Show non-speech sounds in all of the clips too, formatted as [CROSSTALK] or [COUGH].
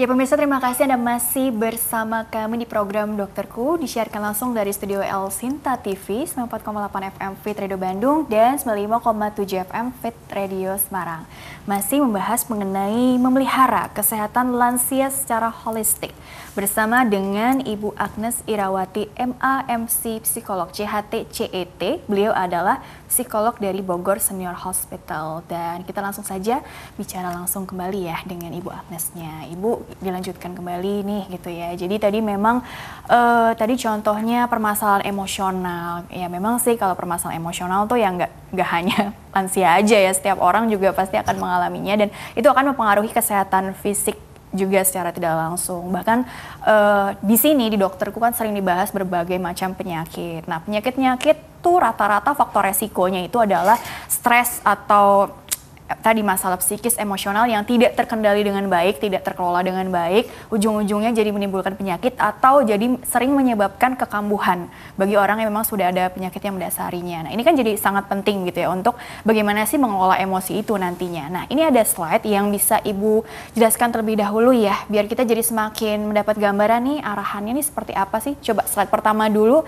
Ya pemirsa terima kasih Anda masih bersama kami di program Dokterku disiarkan langsung dari studio El Sinta TV 94,8 FM Fit Radio Bandung dan 95,7 FM Fit Radio Semarang. Masih membahas mengenai memelihara kesehatan lansia secara holistik bersama dengan Ibu Agnes Irawati MAMC Psikolog CHT CET. Beliau adalah psikolog dari Bogor Senior Hospital dan kita langsung saja bicara langsung kembali ya dengan Ibu Agnesnya. Ibu dilanjutkan kembali nih gitu ya. Jadi tadi memang uh, tadi contohnya permasalahan emosional. Ya memang sih kalau permasalahan emosional tuh yang nggak nggak [LAUGHS] hanya lansia aja ya. Setiap orang juga pasti akan iya. mengalaminya dan itu akan mempengaruhi kesehatan fisik juga secara tidak langsung. Bahkan uh, di sini di dokterku kan sering dibahas berbagai macam penyakit. Nah penyakit-penyakit tuh rata-rata faktor resikonya itu adalah stres atau tadi masalah psikis emosional yang tidak terkendali dengan baik, tidak terkelola dengan baik, ujung-ujungnya jadi menimbulkan penyakit atau jadi sering menyebabkan kekambuhan bagi orang yang memang sudah ada penyakit yang mendasarinya. Nah, ini kan jadi sangat penting gitu ya untuk bagaimana sih mengelola emosi itu nantinya. Nah, ini ada slide yang bisa Ibu jelaskan terlebih dahulu ya biar kita jadi semakin mendapat gambaran nih arahannya nih seperti apa sih? Coba slide pertama dulu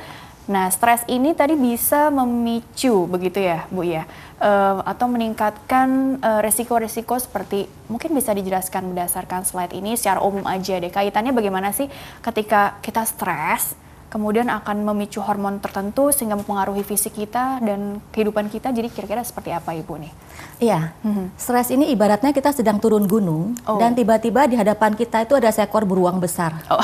Nah, stres ini tadi bisa memicu begitu ya, Bu ya, uh, atau meningkatkan e, resiko-resiko seperti mungkin bisa dijelaskan berdasarkan slide ini secara umum aja deh. Kaitannya bagaimana sih ketika kita stres kemudian akan memicu hormon tertentu sehingga mempengaruhi fisik kita dan kehidupan kita. Jadi kira-kira seperti apa Ibu nih? Iya, mhm. stres ini ibaratnya kita sedang turun gunung oh. dan tiba-tiba di hadapan kita itu ada seekor beruang besar. Oh.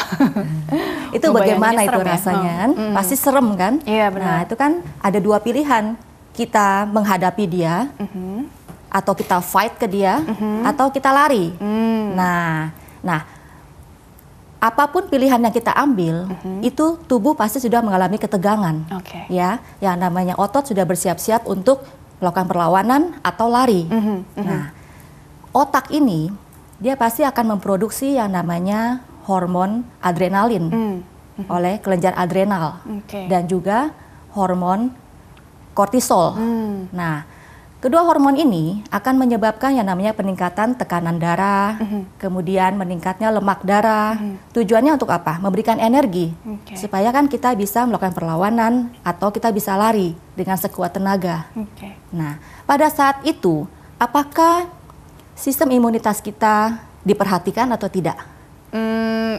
[LAUGHS] itu bagaimana itu ya? rasanya? Ya? Hmm. Pasti serem kan? Iya benar. Nah itu kan ada dua pilihan kita menghadapi dia. Hmm atau kita fight ke dia mm -hmm. atau kita lari. Mm. Nah, nah apapun pilihan yang kita ambil, mm -hmm. itu tubuh pasti sudah mengalami ketegangan. Okay. Ya, yang namanya otot sudah bersiap-siap untuk melakukan perlawanan atau lari. Mm -hmm. Nah, otak ini dia pasti akan memproduksi yang namanya hormon adrenalin mm -hmm. oleh kelenjar adrenal okay. dan juga hormon kortisol. Mm. Nah, Kedua hormon ini akan menyebabkan yang namanya peningkatan tekanan darah, mm -hmm. kemudian meningkatnya lemak darah. Mm -hmm. Tujuannya untuk apa? Memberikan energi okay. supaya kan kita bisa melakukan perlawanan atau kita bisa lari dengan sekuat tenaga. Okay. Nah, pada saat itu apakah sistem imunitas kita diperhatikan atau tidak? Mm,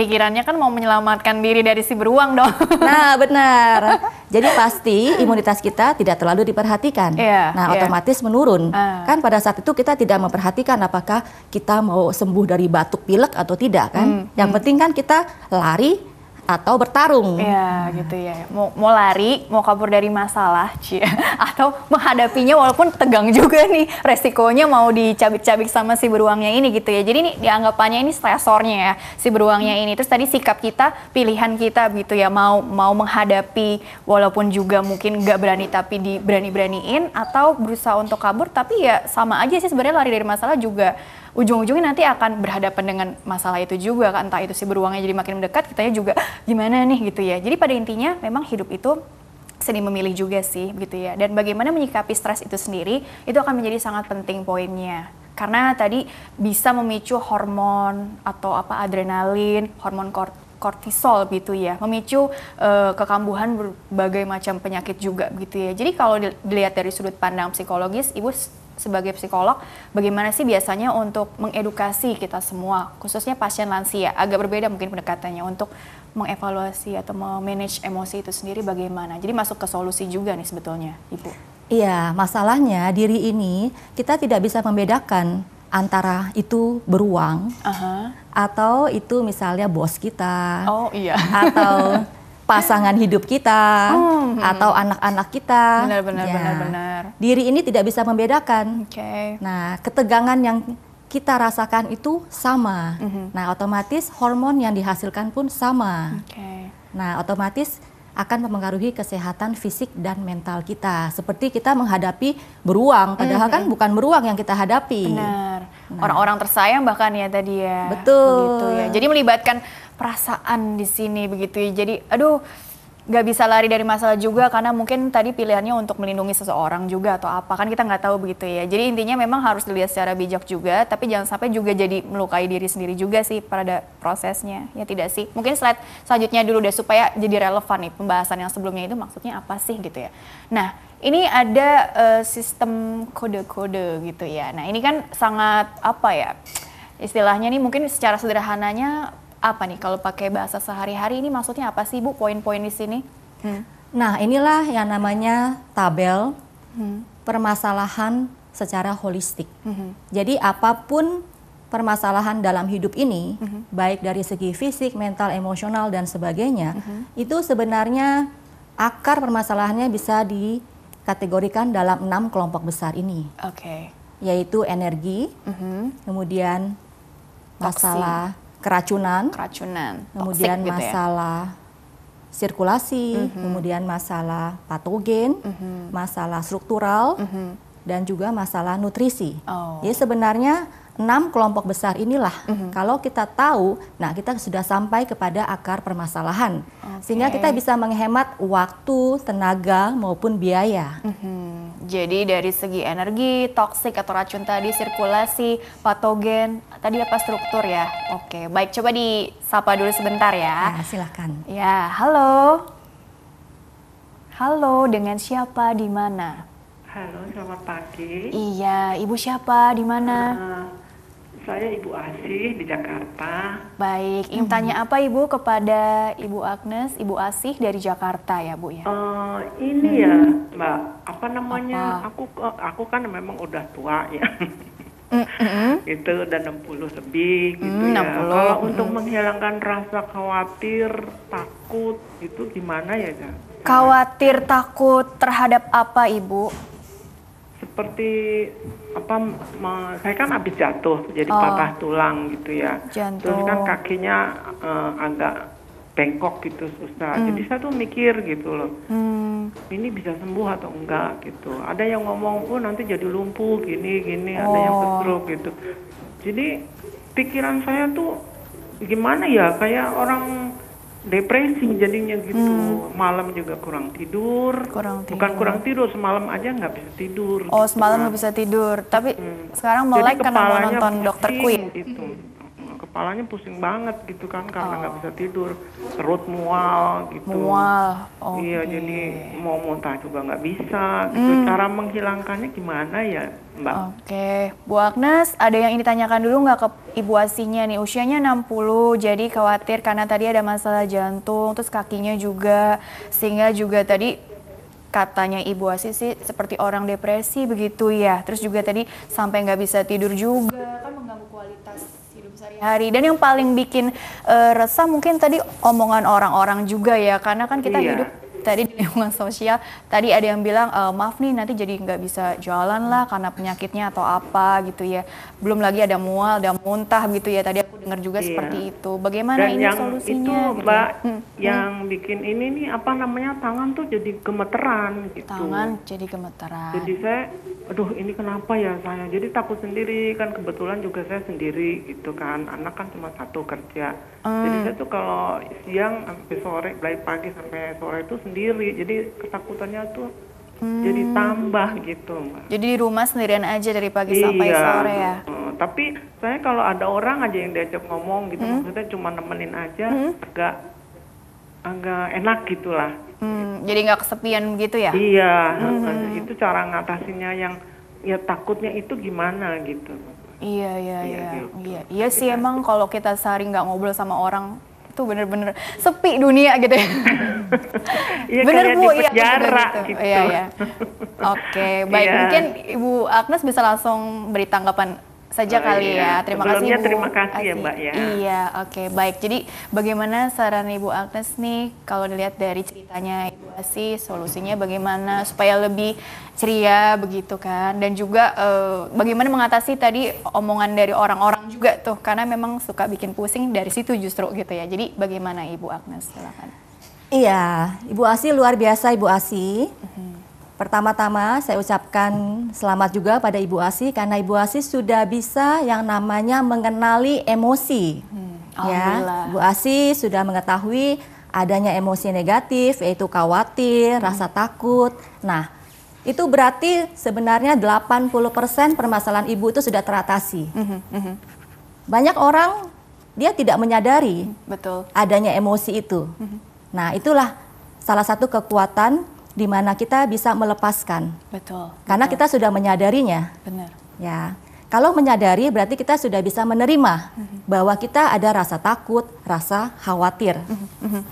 pikirannya kan mau menyelamatkan diri dari si beruang dong. Nah, benar. [LAUGHS] Jadi pasti imunitas kita tidak terlalu diperhatikan. Yeah, nah, yeah. otomatis menurun. Uh. Kan pada saat itu kita tidak memperhatikan apakah kita mau sembuh dari batuk pilek atau tidak kan. Mm, Yang mm. penting kan kita lari atau bertarung. Ya gitu ya. Mau, mau lari, mau kabur dari masalah, [LAUGHS] cie, atau menghadapinya walaupun tegang juga nih resikonya mau dicabik-cabik sama si beruangnya ini gitu ya. Jadi ini dianggapannya ini stresornya ya si beruangnya ini. Terus tadi sikap kita, pilihan kita gitu ya mau mau menghadapi walaupun juga mungkin nggak berani tapi berani beraniin atau berusaha untuk kabur tapi ya sama aja sih sebenarnya lari dari masalah juga ujung-ujungnya nanti akan berhadapan dengan masalah itu juga kan entah itu si beruangnya jadi makin mendekat kitanya juga gimana nih gitu ya jadi pada intinya memang hidup itu seni memilih juga sih gitu ya dan bagaimana menyikapi stres itu sendiri itu akan menjadi sangat penting poinnya karena tadi bisa memicu hormon atau apa adrenalin hormon kortisol kortisol gitu ya, memicu uh, kekambuhan berbagai macam penyakit juga gitu ya. Jadi kalau dilihat dari sudut pandang psikologis, ibu sebagai psikolog, bagaimana sih biasanya untuk mengedukasi kita semua, khususnya pasien lansia, agak berbeda mungkin pendekatannya untuk mengevaluasi atau memanage emosi itu sendiri bagaimana. Jadi masuk ke solusi juga nih sebetulnya, Ibu. Iya, masalahnya diri ini kita tidak bisa membedakan antara itu beruang uh -huh. atau itu misalnya bos kita oh, iya. atau [LAUGHS] pasangan hidup kita oh, hmm. atau anak-anak kita. Benar-benar, Ya. Diri ini tidak bisa membedakan. Okay. Nah, ketegangan yang kita rasakan itu sama. Mm -hmm. Nah, otomatis hormon yang dihasilkan pun sama. Okay. Nah, otomatis akan mempengaruhi kesehatan fisik dan mental kita. Seperti kita menghadapi beruang, padahal mm -hmm. kan mhm. bukan beruang yang kita hadapi. Benar. Nah. Orang-orang nah. tersayang bahkan ya tadi ya. Betul. Begitu ya. Jadi melibatkan perasaan di sini begitu ya. Jadi aduh nggak bisa lari dari masalah juga karena mungkin tadi pilihannya untuk melindungi seseorang juga atau apa kan kita nggak tahu begitu ya jadi intinya memang harus dilihat secara bijak juga tapi jangan sampai juga jadi melukai diri sendiri juga sih pada prosesnya ya tidak sih mungkin slide selanjutnya dulu deh supaya jadi relevan nih pembahasan yang sebelumnya itu maksudnya apa sih gitu ya nah ini ada uh, sistem kode-kode gitu ya nah ini kan sangat apa ya istilahnya nih mungkin secara sederhananya apa nih kalau pakai bahasa sehari-hari ini maksudnya apa sih Bu poin-poin di sini? Hmm. Nah, inilah yang namanya tabel hmm. permasalahan secara holistik. Hmm. Jadi apapun permasalahan dalam hidup ini, -hmm. baik dari segi fisik, mental, emosional, dan sebagainya, -hmm. itu sebenarnya akar permasalahannya bisa dikategorikan dalam enam kelompok besar ini. Oke. Okay. Yaitu energi, -hmm. kemudian masalah keracunan, keracunan, kemudian Toxic gitu ya? masalah ya? sirkulasi, mm -hmm. kemudian masalah patogen, mm -hmm. masalah struktural, mm -hmm dan juga masalah nutrisi. Oh. Jadi sebenarnya enam kelompok besar inilah mm-hmm. kalau kita tahu, nah kita sudah sampai kepada akar permasalahan, okay. sehingga kita bisa menghemat waktu, tenaga maupun biaya. Mm-hmm. Jadi dari segi energi, toksik atau racun tadi, sirkulasi, patogen, tadi apa struktur ya? Oke, baik coba disapa dulu sebentar ya. Ya, silahkan. Ya, halo. Halo, dengan siapa, di mana? Halo, selamat pagi. Iya, Ibu siapa? Di mana? Uh, saya Ibu Asih di Jakarta. Baik, ingin hmm. tanya apa Ibu kepada Ibu Agnes, Ibu Asih dari Jakarta ya Bu ya? Uh, ini ya, hmm. ya Mbak, apa namanya? Apa? Aku aku kan memang udah tua ya. Mm -hmm. [LAUGHS] Itu udah 60 lebih gitu mm, ya. 60. Kalau mm. untuk menghilangkan rasa khawatir, takut itu gimana ya? Kak? Khawatir takut terhadap apa Ibu? seperti apa saya kan habis jatuh jadi oh. patah tulang gitu ya Jantung. terus kan kakinya uh, agak bengkok gitu susah hmm. jadi saya tuh mikir gitu loh hmm. ini bisa sembuh atau enggak gitu ada yang ngomong pun oh, nanti jadi lumpuh gini gini oh. ada yang betul oh. gitu jadi pikiran saya tuh gimana ya kayak orang depresi jadinya gitu hmm. malam juga kurang tidur. kurang tidur bukan kurang tidur semalam aja nggak bisa tidur oh semalam nah. nggak bisa tidur tapi hmm. sekarang mulai karena mau nonton dokter Queen gitu. Hmm kepalanya pusing banget gitu kan karena nggak oh. bisa tidur perut mual gitu mual okay. iya jadi mau muntah juga nggak bisa gitu hmm. cara menghilangkannya gimana ya mbak oke okay. Bu Agnes ada yang ini tanyakan dulu nggak ke ibu asinya nih usianya 60 jadi khawatir karena tadi ada masalah jantung terus kakinya juga sehingga juga tadi katanya ibu Asi sih seperti orang depresi begitu ya. Terus juga tadi sampai nggak bisa tidur juga sehari-hari. Dan yang paling bikin uh, resah mungkin tadi omongan orang-orang juga ya, karena kan kita iya. hidup tadi di lingkungan sosial. Tadi ada yang bilang e, maaf nih nanti jadi nggak bisa jualan lah karena penyakitnya atau apa gitu ya. Belum lagi ada mual, ada muntah gitu ya. Tadi aku dengar juga iya. seperti itu. Bagaimana Dan ini yang solusinya? Itu, gitu? Ya? Mbak, hmm. hmm. yang hmm. bikin ini nih apa namanya tangan tuh jadi gemeteran gitu. Tangan jadi gemeteran. Jadi saya aduh ini kenapa ya saya jadi takut sendiri kan kebetulan juga saya sendiri gitu kan anak kan cuma satu kerja hmm. jadi saya tuh kalau siang sampai sore dari pagi sampai sore itu sendiri jadi ketakutannya tuh hmm. jadi tambah gitu jadi di rumah sendirian aja dari pagi iya. sampai sore ya tapi saya kalau ada orang aja yang diajak ngomong gitu hmm. maksudnya cuma nemenin aja hmm. agak agak enak gitulah. Hmm, jadi nggak kesepian gitu ya? Iya, hmm. itu cara ngatasinnya yang ya takutnya itu gimana gitu. Iya iya iya iya, gitu. iya. iya sih iya. emang kalau kita sehari nggak ngobrol sama orang itu bener-bener sepi dunia gitu ya. [LAUGHS] Iya bener bu, iya gitu. gitu. Iya iya. Oke, baik iya. mungkin Ibu Agnes bisa langsung beri tanggapan saja oh, kali iya. ya. Terima Sebelumnya, kasih Bu. terima kasih Asi. ya Mbak ya. Iya, oke. Okay. Baik, jadi bagaimana saran Ibu Agnes nih kalau dilihat dari ceritanya Ibu Asi, solusinya bagaimana supaya lebih ceria begitu kan? Dan juga uh, bagaimana mengatasi tadi omongan dari orang-orang juga tuh karena memang suka bikin pusing dari situ justru gitu ya. Jadi bagaimana Ibu Agnes? Silakan. Iya, Ibu Asi luar biasa Ibu Asi. Mm -hmm Pertama-tama saya ucapkan selamat juga pada Ibu Asih karena Ibu Asih sudah bisa yang namanya mengenali emosi. Hmm, ya, Ibu Asih sudah mengetahui adanya emosi negatif yaitu khawatir, hmm. rasa takut. Nah, itu berarti sebenarnya 80% permasalahan ibu itu sudah teratasi. Hmm. -hmm. Banyak orang dia tidak menyadari betul adanya emosi itu. -hmm. Nah, itulah salah satu kekuatan di mana kita bisa melepaskan. Betul. Karena betul. kita sudah menyadarinya. Benar. Ya. Kalau menyadari berarti kita sudah bisa menerima mm-hmm. bahwa kita ada rasa takut, rasa khawatir. Mm-hmm.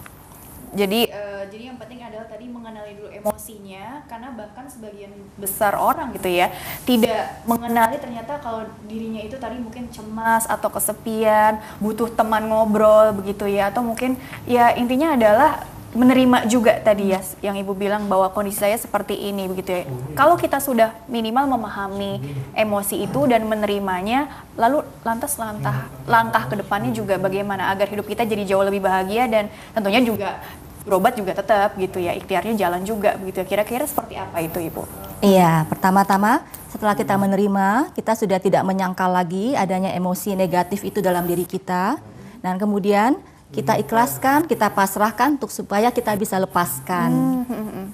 Jadi uh, jadi yang penting adalah tadi mengenali dulu emosinya karena bahkan sebagian besar orang gitu ya tidak mengenali ternyata kalau dirinya itu tadi mungkin cemas atau kesepian, butuh teman ngobrol begitu ya atau mungkin ya intinya adalah menerima juga tadi ya yang ibu bilang bahwa kondisi saya seperti ini begitu ya. Kalau kita sudah minimal memahami emosi itu dan menerimanya, lalu lantas langkah langkah depannya juga bagaimana agar hidup kita jadi jauh lebih bahagia dan tentunya juga berobat juga tetap gitu ya ikhtiarnya jalan juga begitu ya. Kira-kira seperti apa itu ibu? Iya, pertama-tama setelah kita menerima, kita sudah tidak menyangkal lagi adanya emosi negatif itu dalam diri kita dan kemudian kita hmm. ikhlaskan, kita pasrahkan untuk supaya kita bisa lepaskan. Hmm, hmm,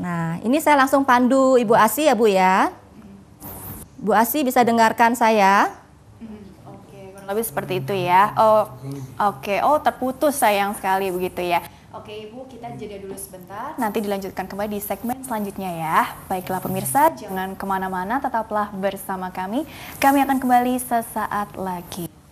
nah, ini saya langsung pandu Ibu Asi ya, Bu ya. Bu Asi bisa dengarkan saya. Oke, kurang lebih seperti itu ya. Oh, oke. Okay. Oh, terputus sayang sekali begitu ya. Oke Ibu, kita jeda dulu sebentar. Nanti dilanjutkan kembali di segmen selanjutnya ya. Baiklah pemirsa, jangan kemana-mana, tetaplah bersama kami. Kami akan kembali sesaat lagi.